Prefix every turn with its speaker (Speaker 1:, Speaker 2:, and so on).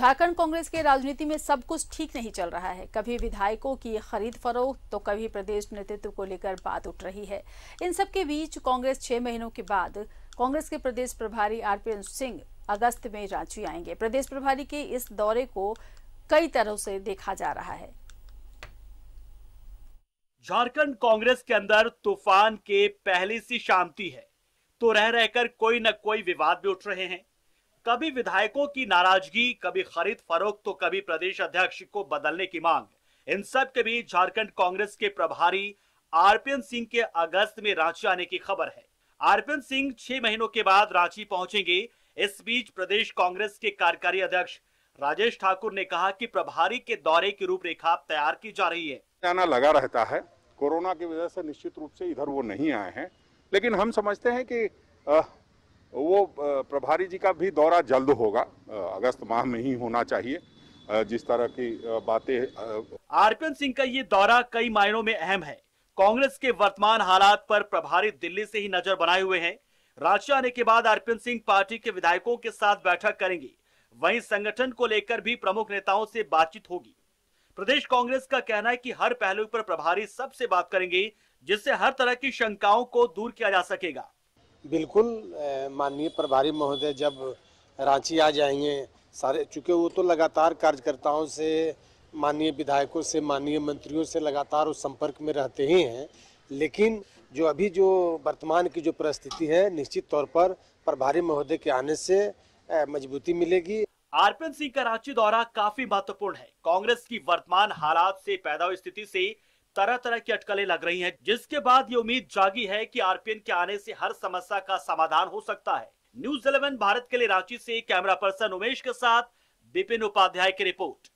Speaker 1: झारखंड कांग्रेस के राजनीति में सब कुछ ठीक नहीं चल रहा है कभी विधायकों की खरीद फरोख्त तो कभी प्रदेश नेतृत्व को लेकर बात उठ रही है इन सब के बीच कांग्रेस छह महीनों के बाद कांग्रेस के प्रदेश प्रभारी आर पी सिंह अगस्त में रांची आएंगे प्रदेश प्रभारी के इस दौरे को कई तरह से देखा जा रहा है
Speaker 2: झारखंड कांग्रेस के अंदर तूफान के पहले सी शांति है तो रह रहकर कोई न कोई विवाद भी उठ रहे हैं कभी विधायकों की नाराजगी कभी खरीद फरोख्त तो कभी प्रदेश अध्यक्ष को बदलने की मांग इन सब के बीच झारखंड कांग्रेस के प्रभारी आरपीएन सिंह के अगस्त में रांची आने की खबर है आरपीएन सिंह छह महीनों के बाद रांची पहुंचेंगे इस बीच प्रदेश कांग्रेस के कार्यकारी अध्यक्ष राजेश ठाकुर ने कहा कि प्रभारी के दौरे की रूपरेखा तैयार की जा रही है
Speaker 3: जाना लगा रहता है कोरोना की वजह से निश्चित रूप से इधर वो नहीं आए हैं लेकिन हम समझते हैं कि वो प्रभारी जी का भी दौरा जल्द होगा अगस्त माह में ही होना चाहिए जिस तरह की बातें
Speaker 2: आरपीएन सिंह का ये दौरा कई मायनों में अहम है कांग्रेस के वर्तमान हालात पर प्रभारी दिल्ली से ही नजर बनाए हुए हैं रांची आने के बाद आरपीएन सिंह पार्टी के विधायकों के साथ बैठक करेंगे वहीं संगठन को लेकर भी प्रमुख नेताओं से बातचीत होगी प्रदेश कांग्रेस का कहना है कि हर पहलू पर प्रभारी सबसे बात करेंगे जिससे हर तरह की शंकाओं को दूर किया जा सकेगा
Speaker 4: बिल्कुल माननीय प्रभारी महोदय जब रांची आ जाएंगे सारे चूँकि वो तो लगातार कार्यकर्ताओं से माननीय विधायकों से माननीय मंत्रियों से लगातार उस संपर्क में रहते ही हैं लेकिन जो अभी जो वर्तमान की जो परिस्थिति है निश्चित तौर पर प्रभारी महोदय के आने से मजबूती मिलेगी
Speaker 2: आरपीएन सिंह रांची दौरा काफी महत्वपूर्ण है कांग्रेस की वर्तमान हालात से पैदा हुई स्थिति से तरह तरह की अटकलें लग रही हैं जिसके बाद ये उम्मीद जागी है कि आरपीएन के आने से हर समस्या का समाधान हो सकता है न्यूज इलेवन भारत के लिए रांची से कैमरा पर्सन उमेश के साथ विपिन उपाध्याय की रिपोर्ट